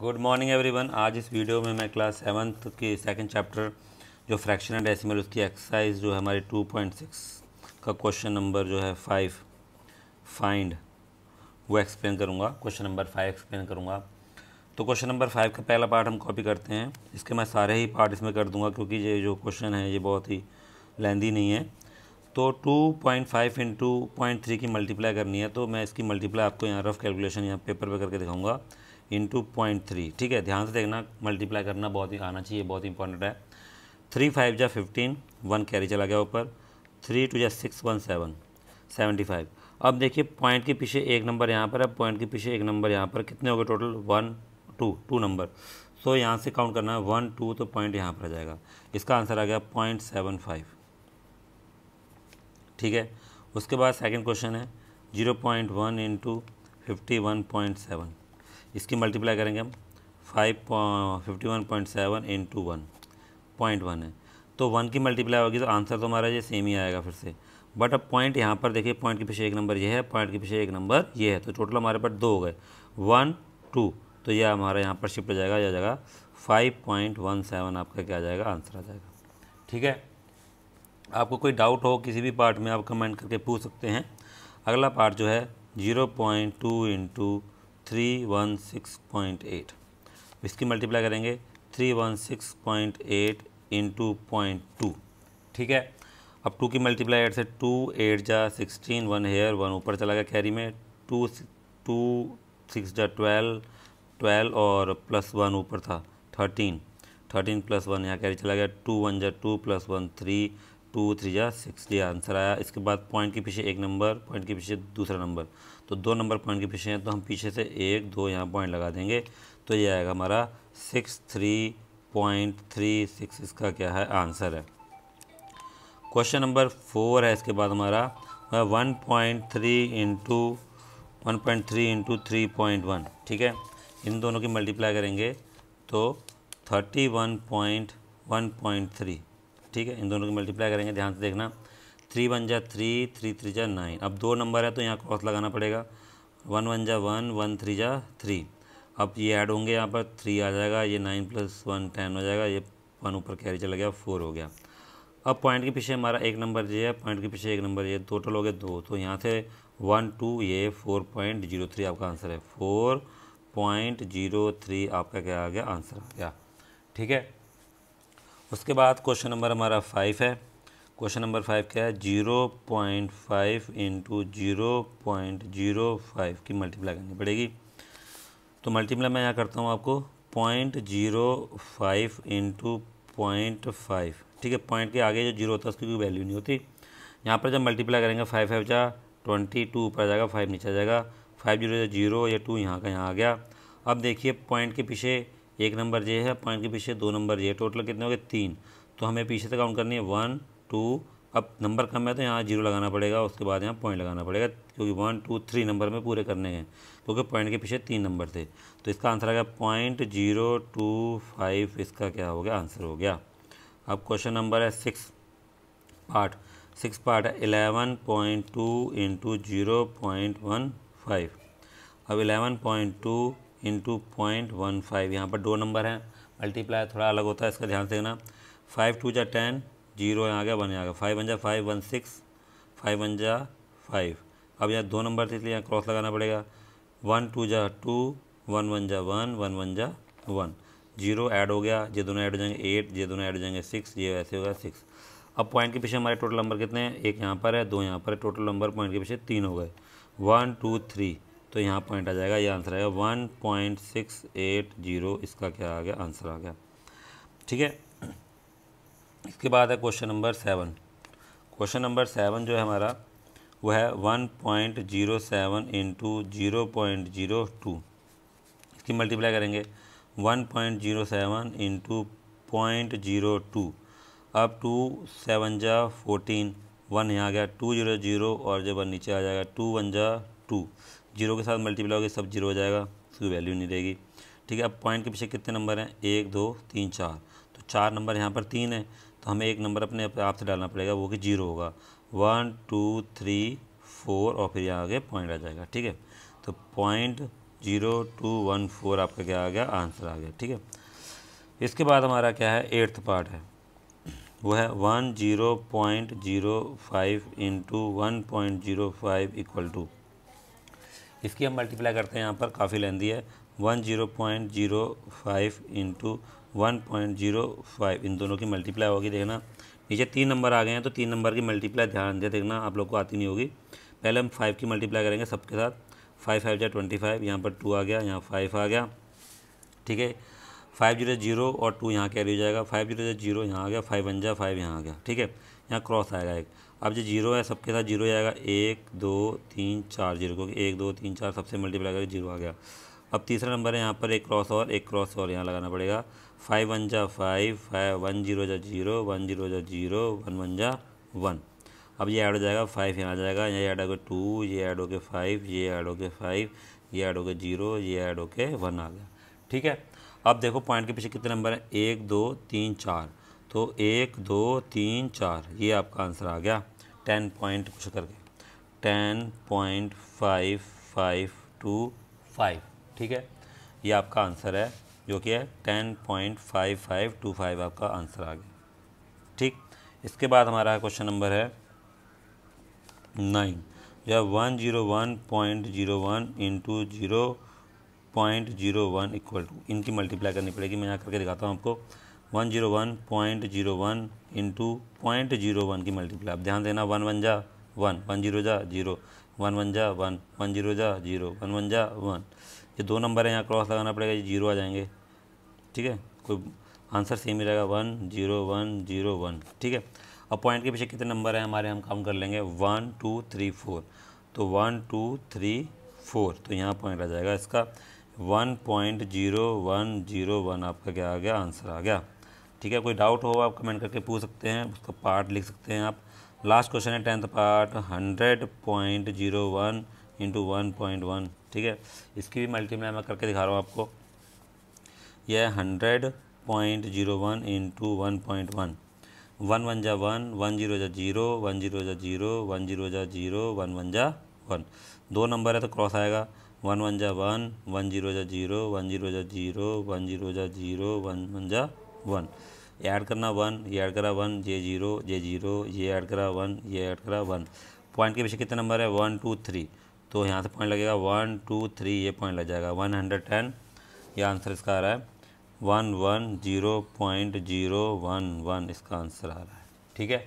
good morning everyone आज इस video में मैं क्लास सेवन्थ के सेकंड चैप्टर जो फ्रैक्शन एंड डेसिमल उसकी एक्सरसाइज जो है हमारी 2.6 का क्वेश्चन नंबर जो है फाइव फाइंड वो एक्सप्लेन करूँगा क्वेश्चन नंबर फाइव एक्सप्लेन करूँगा तो क्वेश्चन नंबर फाइव का पहला पार्ट हम कॉपी करते हैं इसके मैं सारे ही पार्ट इसमें कर दूँगा क्योंकि ये जो क्वेश्चन है ये बहुत ही लेंदी नहीं है तो two point five into point three की मल्टीप्लाई करनी है तो मैं इसकी मल्टीप्लाई आपको यहाँ रफ कैलकुलेशन यहाँ पेपर पर करके दिखाऊँगा इंटू पॉइंट थ्री ठीक है ध्यान से देखना मल्टीप्लाई करना बहुत ही आना चाहिए बहुत इंपॉर्टेंट है थ्री फाइव जा फिफ्टीन वन कैरी चला गया ऊपर थ्री टू जा six one seven seventy five अब देखिए पॉइंट के पीछे एक नंबर यहाँ पर है पॉइंट के पीछे एक नंबर यहाँ पर कितने हो गए total one two two number so यहाँ से काउंट करना है वन टू तो पॉइंट यहाँ पर आ जाएगा इसका आंसर आ गया पॉइंट सेवन फाइव ठीक है उसके बाद सेकंड क्वेश्चन है zero point one into fifty one point seven इसकी मल्टीप्लाई करेंगे हम five fifty one point seven into one point one है तो वन की मल्टीप्लाई होगी तो आंसर तो हमारा ये सेम ही आएगा फिर से बट अब पॉइंट यहाँ पर देखिए पॉइंट के पीछे एक नंबर ये है पॉइंट के पीछे एक नंबर ये है तो टोटल हमारे पास दो हो गए वन टू तो ये हमारा यहाँ पर शिफ्ट हो जाएगा यह जगह फाइव पॉइंट वन सेवन आपका क्या आ जाएगा आंसर आ जाएगा ठीक है आपको कोई डाउट हो किसी भी पार्ट में आप कमेंट करके पूछ सकते हैं अगला पार्ट जो है zero point two into three one six point eight इसकी मल्टीप्लाई करेंगे three one six point eight into point two ठीक है अब टू की मल्टीप्लाई एट से टू एट जा सिक्सटीन वन हेयर वन ऊपर चला गया कैरी में टू टू सिक्स जा ट्वेल्व ट्वेल्व और प्लस वन ऊपर था थर्टीन थर्टीन प्लस वन यहाँ कैरी चला गया टू वन जा two plus one three two three या सिक्स ये आंसर आया इसके बाद पॉइंट के पीछे एक नंबर पॉइंट के पीछे दूसरा नंबर तो दो नंबर पॉइंट के पीछे हैं तो हम पीछे से एक दो यहाँ पॉइंट लगा देंगे तो ये आएगा हमारा six three point three six इसका क्या है आंसर है क्वेश्चन नंबर फोर है इसके बाद हमारा one point three into one point three into three point one ठीक है इन दोनों की मल्टीप्लाई करेंगे तो thirty one point one point three ठीक है इन दोनों को मल्टीप्लाई करेंगे ध्यान से देखना थ्री वन जा थ्री थ्री थ्री जा नाइन अब दो नंबर है तो यहाँ क्रॉस लगाना पड़ेगा वन वन जा वन वन थ्री जा थ्री अब ये ऐड होंगे यहाँ पर थ्री आ जाएगा ये नाइन प्लस वन टेन हो जाएगा ये वन ऊपर कैरी चला गया फोर हो गया अब पॉइंट के पीछे हमारा एक नंबर ये है पॉइंट के पीछे एक नंबर ये टोटल हो गए दो तो यहाँ से वन टू ये फोर पॉइंट जीरो थ्री आपका आंसर है फोर पॉइंट जीरो थ्री आपका क्या आ गया आंसर आ गया ठीक है उसके बाद क्वेश्चन नंबर हमारा फाइव है क्वेश्चन नंबर फाइव क्या है zero point five into zero point zero five की मल्टीप्लाई करनी पड़ेगी तो मल्टीप्लाई मैं यहाँ करता हूँ आपको point zero five into point five ठीक है पॉइंट के आगे जो जीरो होता है उसकी कोई वैल्यू नहीं होती यहाँ पर जब मल्टीप्लाई करेंगे फाइव फाइव जा ट्वेंटी टू ऊपर आ जाएगा फाइव नीचे आ जाएगा फाइव जीरो जीरो या टू यहाँ का यहाँ आ गया अब देखिए पॉइंट के पीछे एक नंबर जे है पॉइंट के पीछे दो नंबर जे टोटल कितने हो गए तीन तो हमें पीछे से काउंट करनी है वन टू अब नंबर कम है तो यहाँ जीरो लगाना पड़ेगा उसके बाद यहाँ पॉइंट लगाना पड़ेगा क्योंकि वन टू थ्री नंबर में पूरे करने हैं क्योंकि पॉइंट के पीछे तीन नंबर थे तो इसका आंसर आ गया पॉइंट जीरो टू फाइव इसका क्या हो गया आंसर हो गया अब क्वेश्चन नंबर है सिक्स पार्ट सिक्स पार्ट है eleven point two into zero point one five अब eleven point two into point one five यहाँ पर दो नंबर हैं मल्टीप्लाई थोड़ा अलग होता है इसका ध्यान से देखना फाइव टू जा टेन जीरो आ गया वन आ गया फाइव वन जा five one six five one जा फाइव अब यहाँ दो नंबर थे इसलिए यहाँ क्रॉस लगाना पड़ेगा वन टू जा टू वन वन जा वन वन वन जा वन जीरो ऐड हो गया ये दोनों ऐड हो जाएंगे एट ये दोनों ऐड हो जाएंगे सिक्स ये वैसे होगा सिक्स अब पॉइंट के पीछे हमारे टोटल नंबर कितने हैं एक यहाँ पर है दो यहाँ पर है टोटल नंबर पॉइंट के पीछे तीन हो गए वन टू थ्री तो यहाँ पॉइंट आ जाएगा ये आंसर आएगा one point six eight zero इसका क्या आ गया आंसर आ गया ठीक है इसके बाद है question number seven question number seven जो है हमारा वो है one point zero seven into zero point zero two इसकी मल्टीप्लाई करेंगे one point zero seven into point zero two अब टू सेवन जा फोर्टीन वन यहाँ आ गया टू जीरो जीरो और जब नीचे आ जाएगा टू वन जा टू जीरो के साथ मल्टीप्लाई होगी सब जीरो हो जाएगा उसकी वैल्यू नहीं रहेगी ठीक है अब पॉइंट के पीछे कितने नंबर हैं एक दो तीन चार तो चार नंबर यहाँ पर तीन है तो हमें एक नंबर अपने आप से डालना पड़ेगा वो कि जीरो होगा वन टू थ्री फोर और फिर यहाँ आगे पॉइंट आ जाएगा ठीक है तो point zero two one four आपका क्या आ गया आंसर आ गया ठीक है इसके बाद हमारा क्या है एट्थ पार्ट है वो है one zero point zero five into one point zero five equal to इसकी हम मल्टीप्लाई करते हैं यहाँ पर काफ़ी लेंदी है one zero point zero five into one point zero five इन दोनों की मल्टीप्लाई होगी देखना नीचे तीन नंबर आ गए हैं तो तीन नंबर की मल्टीप्लाई ध्यान दिया देखना आप लोग को आती नहीं होगी पहले हम फाइव की मल्टीप्लाई करेंगे सबके साथ फाइव फाइव जै ट्वेंटी फाइव यहाँ पर टू आ गया यहाँ फाइव आ गया ठीक है फाइव जीरो जीरो और टू यहाँ कैरी हो जाएगा फाइव जीरो जीरो यहाँ आ गया फाइव वन जा फाइव यहाँ आ गया ठीक है यहाँ क्रॉस आएगा एक अब जो जीरो है सबके साथ जीरो आएगा एक दो तीन चार जीरो क्योंकि एक दो तीन चार सबसे मल्टीप्लाई करके जीरो आ गया अब तीसरा नंबर है यहाँ पर एक क्रॉस और एक क्रॉस और यहाँ लगाना पड़ेगा फाइव वन जा फाइव फाइव वन जीरो जा जीरो वन जीरो जा जीरो वन वन जा वन अब ये ऐड हो जाएगा फाइव यहाँ आ जाएगा ये ऐड होगा टू ये ऐड हो के फाइव ये ऐड हो के फाइव ये ऐड हो के जीरो ये ऐड हो के वन आ गया ठीक है अब देखो पॉइंट के पीछे कितने नंबर हैं एक दो तीन चार तो एक दो तीन चार ये आपका आंसर आ गया टेन पॉइंट कुछ करके ten point five five two five ठीक है ये आपका आंसर है जो कि है ten point five five two five आपका आंसर आ गया ठीक इसके बाद हमारा क्वेश्चन नंबर है नाइन जो है one zero one point zero one into zero point zero one equal to इनकी मल्टीप्लाई करनी पड़ेगी मैं यहाँ करके दिखाता हूँ आपको one zero one point zero one into point zero one की मल्टीप्लाई आप ध्यान देना वन वन जा वन वन जीरो जा जीरो वन वन जा वन वन जीरो जा जीरो वन वन जा वन ये दो नंबर है यहाँ क्रॉस लगाना पड़ेगा ये जीरो आ जाएंगे ठीक है कोई आंसर सेम ही रहेगा one zero one zero one ठीक है अब पॉइंट के पीछे कितने नंबर हैं हमारे हम काम कर लेंगे वन टू थ्री फोर तो वन टू थ्री फोर तो यहाँ पॉइंट आ जाएगा इसका one point zero one zero one आपका क्या आ गया आंसर आ गया ठीक है कोई डाउट हो आप कमेंट करके पूछ सकते हैं उसका पार्ट लिख सकते हैं आप लास्ट क्वेश्चन है tenth part hundred point zero one into one point one ठीक है इसकी भी मल्टीप्लाई मैं करके दिखा रहा हूँ आपको यह hundred point zero one into one point one one one जा वन वन जीरो जा जीरो वन जीरो जा जीरो वन जीरो जा जीरो वन वन जा वन दो नंबर है तो क्रॉस आएगा वन वन जा वन वन जीरो जा जीरो वन जीरो जा जीरो वन जीरो जा जीरो वन वन जा वन ऐड करना वन ये ऐड करा वन ये जीरो ये जीरो ये ऐड करा वन ये ऐड करा वन पॉइंट के पीछे कितने नंबर है वन टू थ्री तो यहाँ से पॉइंट लगेगा वन टू थ्री ये पॉइंट लग जाएगा वन हंड्रेड टेन ये आंसर इसका आ रहा है one one zero point zero one one इसका आंसर आ रहा है ठीक है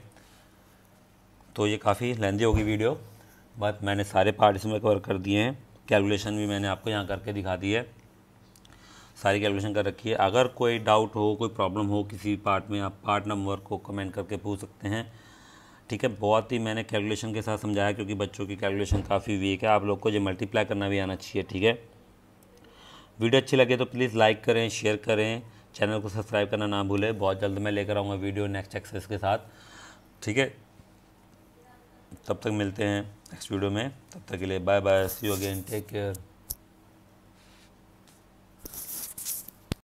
तो ये काफ़ी लेंदी होगी वीडियो बट मैंने सारे पार्ट इसमें कवर कर दिए हैं कैलकुलेशन भी मैंने आपको यहाँ करके दिखा दी है सारी कैलकुलेशन कर रखी है अगर कोई डाउट हो कोई प्रॉब्लम हो किसी पार्ट में आप पार्ट नंबर को कमेंट करके पूछ सकते हैं ठीक है बहुत ही मैंने कैलकुलेशन के साथ समझाया क्योंकि बच्चों की कैलकुलेशन काफ़ी वीक है आप लोग को ये मल्टीप्लाई करना भी आना चाहिए ठीक है वीडियो अच्छी लगे तो प्लीज़ लाइक करें शेयर करें चैनल को सब्सक्राइब करना ना भूलें बहुत जल्द मैं लेकर आऊँगा वीडियो नेक्स्ट एक्सेस के साथ ठीक है तब तक मिलते हैं नेक्स्ट वीडियो में तब तक के लिए bye bye see you again take care